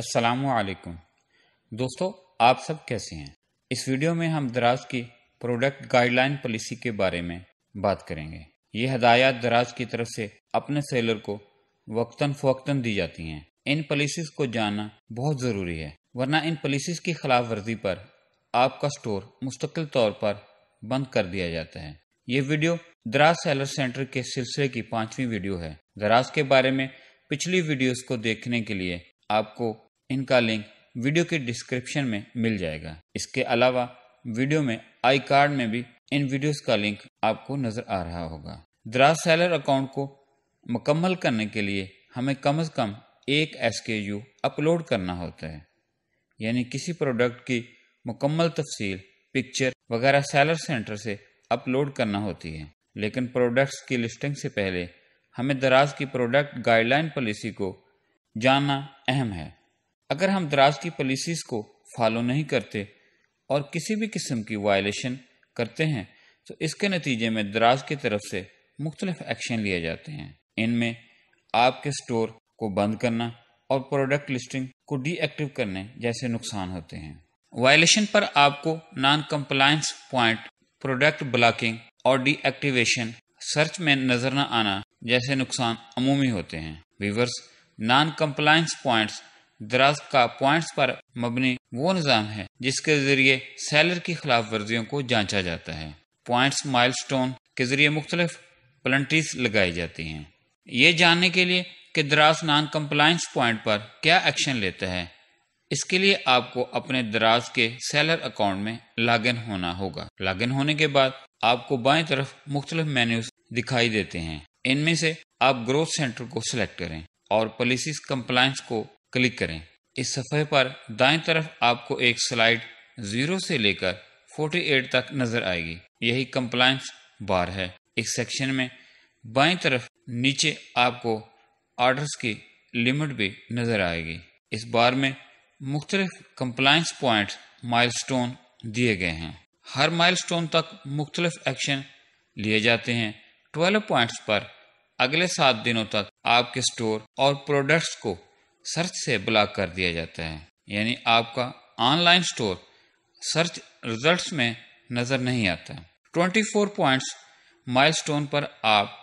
असलकुम दोस्तों आप सब कैसे हैं इस वीडियो में हम दराज की प्रोडक्ट गाइडलाइन पॉलिसी के बारे में बात करेंगे ये हदायत दराज की तरफ से अपने सेलर को वक्तन फवक्तन दी जाती हैं इन पॉलिसीज को जानना बहुत ज़रूरी है वरना इन पॉलिसीज की खिलाफ वर्जी पर आपका स्टोर मुस्तकिल तौर पर बंद कर दिया जाता है ये वीडियो दराज सेलर सेंटर के सिलसिले की पांचवी वीडियो है दराज के बारे में पिछली वीडियो को देखने के लिए आपको इनका लिंक वीडियो के डिस्क्रिप्शन में मिल जाएगा इसके अलावा वीडियो में आई कार्ड में भी इन वीडियोस का लिंक आपको नज़र आ रहा होगा द्रास सेलर अकाउंट को मुकम्मल करने के लिए हमें कम से कम एक एस अपलोड करना होता है यानी किसी प्रोडक्ट की मुकम्मल तफसील पिक्चर वगैरह सेलर सेंटर से अपलोड करना होती है लेकिन प्रोडक्ट्स की लिस्टिंग से पहले हमें दराज की प्रोडक्ट गाइडलाइन पॉलिसी को जानना अहम है अगर हम दराज की पॉलिसीज को फॉलो नहीं करते और किसी भी किस्म की वायलेशन करते हैं तो इसके नतीजे में दराज की तरफ से मुख्तलिफ एक्शन लिए जाते हैं इनमें आपके स्टोर को बंद करना और प्रोडक्ट लिस्टिंग को डीएक्टिव करने जैसे नुकसान होते हैं वायलेशन पर आपको non compliance point product blocking और डीएक्टिवेशन सर्च में नजर न आना जैसे नुकसान अमूमी होते हैं वीवर्स नॉन कंप्लायंस पॉइंट्स दराज का पॉइंट्स पर मबनी वो निज़ाम है जिसके जरिए सैलर की खिलाफ वर्जियों को जांचा जाता है पॉइंट्स माइलस्टोन के जरिए मुख्तलिफ पलंट्रीज लगाई जाती हैं ये जानने के लिए कि दराज नान कम्पलाइंस पॉइंट पर क्या एक्शन लेता है इसके लिए आपको अपने दराज के सैलर अकाउंट में इन होना होगा इन होने के बाद आपको बाएं तरफ मुख्तलिफ मेन्यूज दिखाई देते हैं इनमें से आप ग्रोथ सेंटर को सिलेक्ट करें और पॉलिसीज कम्पलाइंस को क्लिक करें इस सफ़े पर दाएं तरफ आपको एक स्लाइड ज़ीरो से लेकर 48 तक नज़र आएगी यही कंप्लायंस बार है इस सेक्शन में बाई तरफ नीचे आपको आर्डर्स की लिमिट भी नज़र आएगी इस बार में मुख्तलिफ कंप्लायंस पॉइंट माइलस्टोन दिए गए हैं हर माइलस्टोन तक मुख्तलिफ एक्शन लिए जाते हैं 12 पॉइंट्स पर अगले सात दिनों तक आपके स्टोर और प्रोडक्ट्स को सर्च से ब्लॉक कर दिया जाता है यानी आपका ऑनलाइन स्टोर सर्च रिजल्ट्स में नज़र नहीं आता 24 पॉइंट्स माइलस्टोन पर आप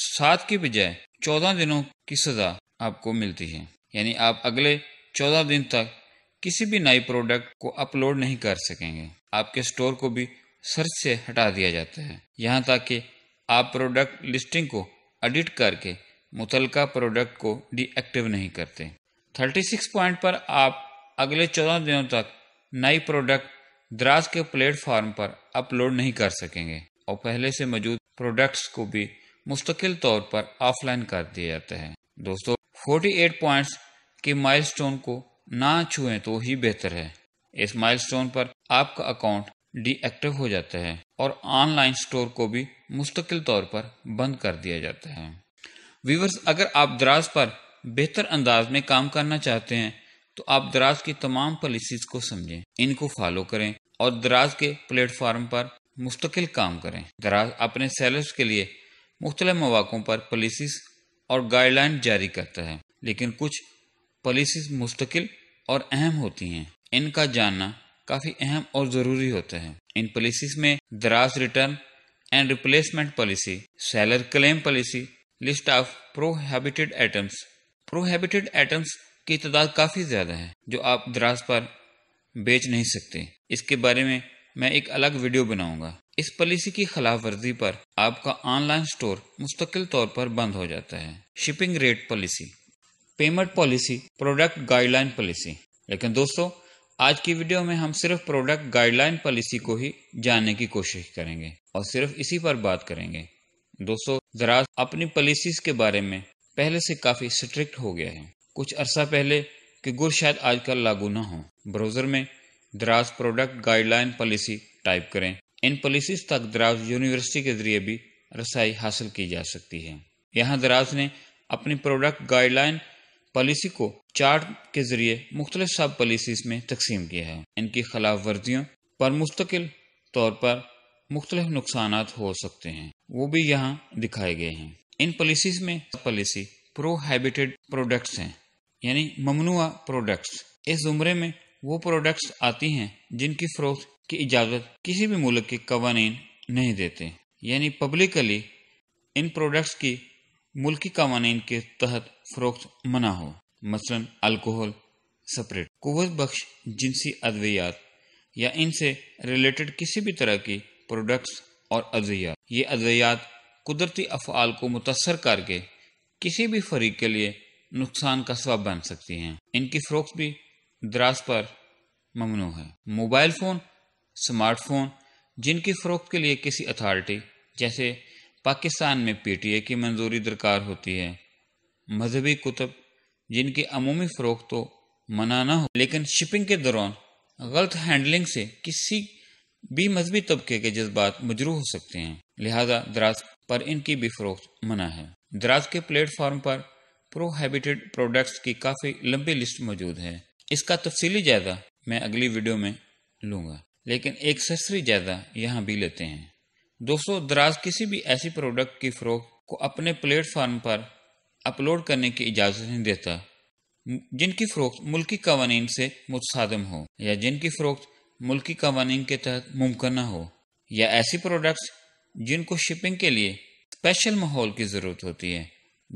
सात की बजाय चौदह दिनों की सज़ा आपको मिलती है यानी आप अगले चौदह दिन तक किसी भी नई प्रोडक्ट को अपलोड नहीं कर सकेंगे आपके स्टोर को भी सर्च से हटा दिया जाता है यहाँ तक कि आप प्रोडक्ट लिस्टिंग को एडिट करके मुतलका प्रोडक्ट को डीएक्टिव नहीं करते 36 पॉइंट पर आप अगले 14 दिनों तक नई प्रोडक्ट द्रास के प्लेटफॉर्म पर अपलोड नहीं कर सकेंगे और पहले से मौजूद प्रोडक्ट्स को भी मुस्तकिल तौर पर ऑफलाइन कर दिया जाता है दोस्तों 48 पॉइंट्स के माइलस्टोन को ना छुएं तो ही बेहतर है इस माइलस्टोन पर आपका अकाउंट डीएक्टिव हो जाता है और ऑनलाइन स्टोर को भी मुस्तकिल तौर पर बंद कर दिया जाता है वीवर्स अगर आप दराज पर बेहतर अंदाज में काम करना चाहते हैं तो आप दराज की तमाम पॉलिसीज को समझें इनको फॉलो करें और दराज के प्लेटफॉर्म पर मुस्तकिल काम करें दराज अपने सेलर्स के लिए मुख्तलिफ मौाक़ों पर पॉलिसीज और गाइडलाइन जारी करता है लेकिन कुछ पॉलिसीज मुस्तकिल और अहम होती हैं इनका जानना काफ़ी अहम और ज़रूरी होता है इन पॉलिसीज में Daraz return and replacement policy seller claim policy list of prohibited items prohibited items की तादाद काफ़ी ज़्यादा है जो आप दराज पर बेच नहीं सकते इसके बारे में मैं एक अलग वीडियो बनाऊंगा इस पॉलिसी की खिलाफ वर्जी पर आपका ऑनलाइन स्टोर मुस्तकिल तौर पर बंद हो जाता है shipping rate policy payment policy product guideline policy लेकिन दोस्तों आज की वीडियो में हम सिर्फ प्रोडक्ट गाइडलाइन पॉलिसी को ही जानने की कोशिश करेंगे और सिर्फ इसी पर बात करेंगे दोस्तों दराज अपनी पॉलिसीज के बारे में पहले से काफी स्ट्रिक्ट हो गया है कुछ अरसा पहले कि गुर शायद आजकल लागू ना हो ब्राउजर में दराज प्रोडक्ट गाइडलाइन पॉलिसी टाइप करें इन पॉलिसीज तक दराज यूनिवर्सिटी के जरिए भी रसाई हासिल की जा सकती है यहाँ दराज ने अपनी प्रोडक्ट गाइडलाइन पॉलिसी को चार्ट के जरिए मुख्तलि सब पॉलिसीज में तकसीम किया है इनकी खिलाफ वर्जियों पर मुस्तकिल तौर पर मुख्तल नुकसान हो सकते हैं वो भी यहाँ दिखाए गए हैं इन पॉलिसी में पॉलिसी प्रोहेबिटेड प्रोडक्ट्स हैं यानी ममनुआ प्रोडक्ट्स इस जुमरे में वो प्रोडक्ट्स आती हैं जिनकी फरोख की इजाज़त किसी भी मुल्क के कवानीन नहीं देते यानी पब्लिकली इन प्रोडक्ट्स की मुल्की कवानीन के तहत फरोख्त मना हो मसलन अल्कोहल सपरेट कुत बख्श जिनसी अद्वियात या इनसे रिलेटेड किसी भी तरह की प्रोडक्ट्स और अज्जियात ये अज्जियात कुदरती अफ़ाल को मुतासर करके किसी भी फरीक के लिए नुकसान का सबब बन सकती हैं इनकी फ़रोख्त भी दराज पर ममनू है मोबाइल फ़ोन स्मार्टफोन जिनकी फ़रोख्त के लिए किसी अथॉरिटी जैसे पाकिस्तान में पी टी ए की मंजूरी दरकार होती है मजहबी कुतब जिनकी अमूमी फ़रोख्त तो मना ना हो लेकिन शिपिंग के दौरान गलत हैंडलिंग से किसी भी मजहबी तबके के जज्बात मजरू हो सकते हैं लिहाजा दराज पर इनकी भी फरोख्त मना है द्रास के प्लेटफॉर्म पर प्रोहेबिटेड प्रोडक्ट्स की काफ़ी लंबी लिस्ट मौजूद है इसका तफसीली जायदा मैं अगली वीडियो में लूंगा लेकिन एक सस्री जायदा यहाँ भी लेते हैं दोस्तों द्रास किसी भी ऐसी प्रोडक्ट की फ़रोख को अपने प्लेटफॉर्म पर अपलोड करने की इजाज़त नहीं देता जिनकी फ़रोख्त मुल्की कवानीन से मुतसादम हो या जिनकी फ़रोख्त मुल्की कवानीन के तहत मुमकिन हो या ऐसी प्रोडक्ट्स जिनको शिपिंग के लिए स्पेशल माहौल की ज़रूरत होती है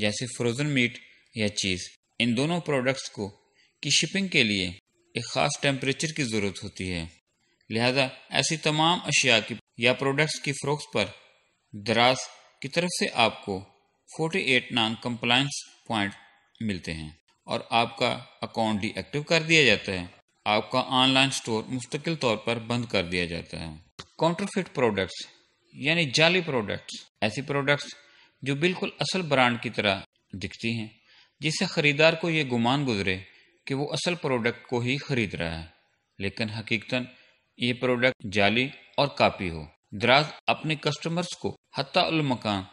जैसे फ्रोज़न मीट या चीज़ इन दोनों प्रोडक्ट्स को की शिपिंग के लिए एक ख़ास टेम्परेचर की ज़रूरत होती है लिहाजा ऐसी तमाम अशिया की या प्रोडक्ट्स की फ़रोख्त पर दराज की तरफ से आपको forty eight non compliance point मिलते हैं और आपका अकाउंट डीएक्टिव कर दिया जाता है आपका ऑनलाइन स्टोर मुस्तकिल तौर पर बंद कर दिया जाता है काउंटरफिट प्रोडक्ट्स यानी जाली प्रोडक्ट्स ऐसी प्रोडक्ट्स जो बिल्कुल असल ब्रांड की तरह दिखती हैं जिससे ख़रीदार को ये गुमान गुजरे कि वो असल प्रोडक्ट को ही ख़रीद रहा है लेकिन हकीकतन ये प्रोडक्ट जाली और कापी हो दराज अपने कस्टमर्स को हत्यामकान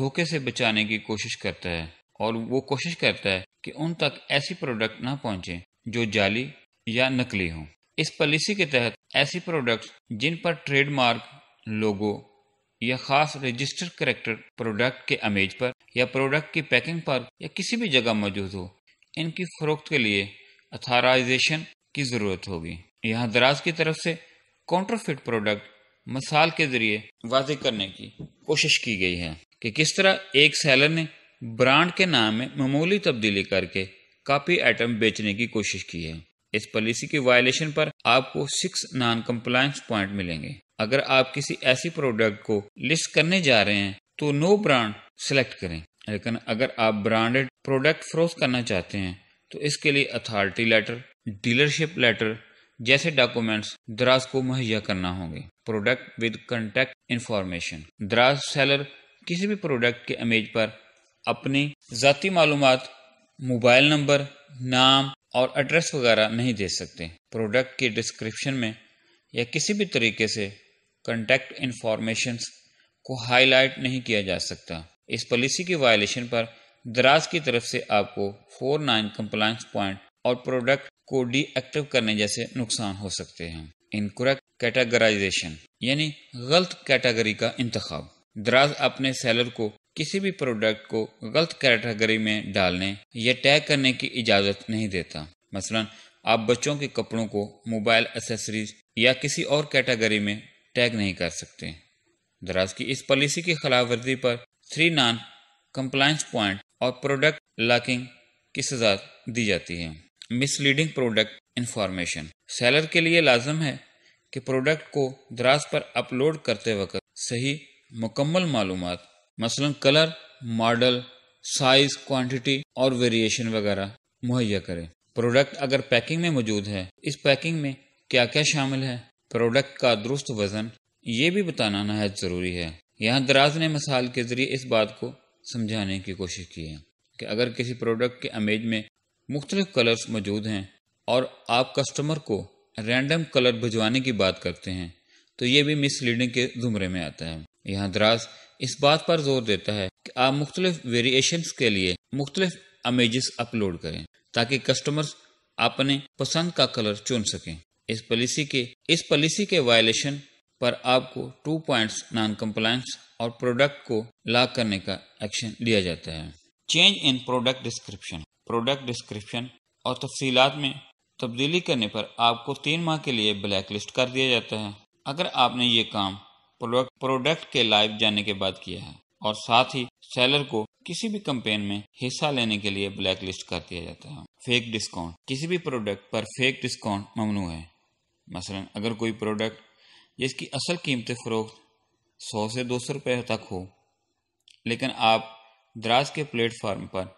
धोखे से बचाने की कोशिश करता है और वो कोशिश करता है कि उन तक ऐसी प्रोडक्ट ना पहुंचे जो जाली या नकली हों इस पॉलिसी के तहत ऐसी प्रोडक्ट्स जिन पर ट्रेडमार्क लोगो या खास रजिस्टर करेक्टर प्रोडक्ट के अमेज पर या प्रोडक्ट की पैकिंग पर या किसी भी जगह मौजूद हो इनकी फरोख्त के लिए अथाराइजेशन की ज़रूरत होगी यहाँ दराज की तरफ से काउंटरफिट प्रोडक्ट मसाल के जरिए वाजे करने की कोशिश की गई है कि किस तरह एक सेलर ने ब्रांड के नाम में मामूली तब्दीली करके काफी आइटम बेचने की कोशिश की है इस पॉलिसी के वायलेशन पर आपको सिक्स नॉन कम्प्लायंस पॉइंट मिलेंगे अगर आप किसी ऐसी प्रोडक्ट को लिस्ट करने जा रहे हैं तो नो ब्रांड सेलेक्ट करें लेकिन अगर आप ब्रांडेड प्रोडक्ट फ्रोज करना चाहते हैं तो इसके लिए अथॉरिटी लेटर डीलरशिप लेटर जैसे डॉक्यूमेंट्स दराज को मुहैया करना होंगे product with contact information Daraz seller किसी भी प्रोडक्ट के अमेज पर अपनी ज़ाती मालूम मोबाइल नंबर नाम और एड्रेस वगैरह नहीं दे सकते प्रोडक्ट के डिस्क्रिप्शन में या किसी भी तरीके से कॉन्टैक्ट इन्फॉर्मेशन को हाईलाइट नहीं किया जा सकता इस पॉलिसी की वायलेशन पर दराज की तरफ से आपको फोर नाइन कंप्लाइंस पॉइंट और प्रोडक्ट को डीएक्टिव करने जैसे नुकसान हो सकते हैं इनकुरेक्ट कैटेगराइजेशन यानी गलत कैटेगरी का इंतख्या दराज अपने सेलर को किसी भी प्रोडक्ट को गलत कैटेगरी में डालने या टैग करने की इजाज़त नहीं देता मसलन आप बच्चों के कपड़ों को मोबाइल एसेसरीज या किसी और कैटेगरी में टैग नहीं कर सकते दराज की इस पॉलिसी की खिलाफ वर्जी पर थ्री नान कंप्लाइंस पॉइंट और प्रोडक्ट लॉकिंग की सजा दी जाती है मिसलीडिंग प्रोडक्ट इंफॉर्मेशन सेलर के लिए लाजम है कि प्रोडक्ट को दराज पर अपलोड करते वक्त सही मुकम्मल मालूम मसलन कलर मॉडल साइज क्वांटिटी और वेरिएशन वगैरह मुहैया करें प्रोडक्ट अगर पैकिंग में मौजूद है इस पैकिंग में क्या क्या शामिल है प्रोडक्ट का दुरुस्त वजन ये भी बताना नहायत ज़रूरी है यहाँ दराज ने मिसाल के ज़रिए इस बात को समझाने की कोशिश की है कि अगर किसी प्रोडक्ट के अमेज में मुख्तलिफ कलर्स मौजूद हैं और आप कस्टमर को रैंडम कलर भिजवाने की बात करते हैं तो ये भी मिसलीडिंग के जुमरे में आता है यहाँ दराज इस बात पर जोर देता है कि आप मुख्तलिफ वेरिएशन के लिए मुख्तलिफ अमेजेस अपलोड करें ताकि कस्टमर्स अपने पसंद का कलर चुन सकें इस पॉलिसी के इस पॉलिसी के वायलेशन पर आपको टू पॉइंट्स नॉन कम्पलाइंस और प्रोडक्ट को लाग करने का एक्शन लिया जाता है change in product description product description और तफसीलात में तब्दीली करने पर आपको तीन माह के लिए ब्लैक लिस्ट कर दिया जाता है अगर आपने ये काम प्रोडक्ट के लाइव जाने के बाद किया है और साथ ही सेलर को किसी भी कंपेन में हिस्सा लेने के लिए ब्लैक लिस्ट कर दिया जाता है फेक डिस्काउंट किसी भी प्रोडक्ट पर फेक डिस्काउंट ममनू है मसलन अगर कोई प्रोडक्ट जिसकी असल कीमत फ़रोख्त सौ से दो सौ रुपये तक हो लेकिन आप दराज के प्लेटफार्म पर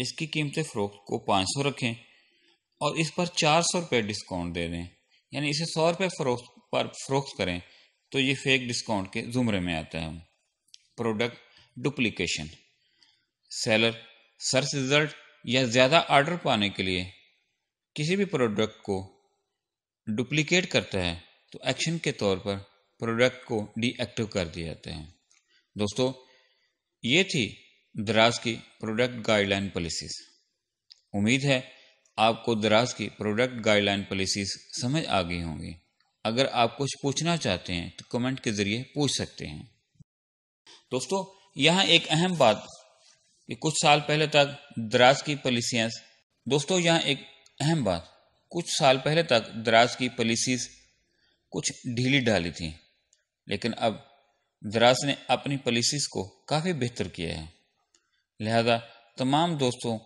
इसकी कीमत फ़रोख्त को पाँच सौ रखें और इस पर चार सौ रुपये डिस्काउंट दे दें यानी इसे सौ रुपये फ़रोख्त पर फ़रोख्त करें तो ये फेक डिस्काउंट के जुमरे में आता है product duplication seller search result या ज़्यादा ऑर्डर पाने के लिए किसी भी प्रोडक्ट को डुप्लीकेट करता है तो एक्शन के तौर पर प्रोडक्ट को डीएक्टिव कर दिया जाता है दोस्तों ये थी दराज की प्रोडक्ट गाइडलाइन पॉलिसीज़ उम्मीद है आपको दराज की प्रोडक्ट गाइडलाइन पॉलिसीज समझ आ गई होंगी अगर आप कुछ पूछना चाहते हैं तो कमेंट के जरिए पूछ सकते हैं दोस्तों यहाँ एक अहम बात कि कुछ साल पहले तक दराज की पॉलिसिया दोस्तों यहाँ एक अहम बात कुछ साल पहले तक दराज की पॉलिसीज कुछ ढीली ढाली थी लेकिन अब दराज ने अपनी पॉलिसीज को काफ़ी बेहतर किया है लिहाजा तमाम दोस्तों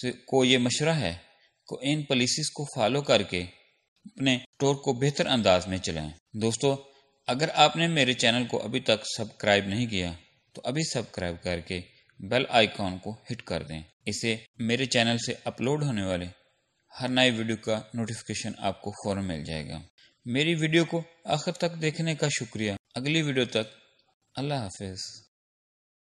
से को ये मशरा है को इन पॉलिसीज को फॉलो करके अपने टोर को बेहतर अंदाज में चलाएं दोस्तों अगर आपने मेरे चैनल को अभी तक सब्सक्राइब नहीं किया तो अभी सब्सक्राइब करके बेल आइकॉन को हिट कर दें इसे मेरे चैनल से अपलोड होने वाले हर नए वीडियो का नोटिफिकेशन आपको फौरन मिल जाएगा मेरी वीडियो को आखिर तक देखने का शुक्रिया अगली वीडियो तक अल्लाह हाफिज़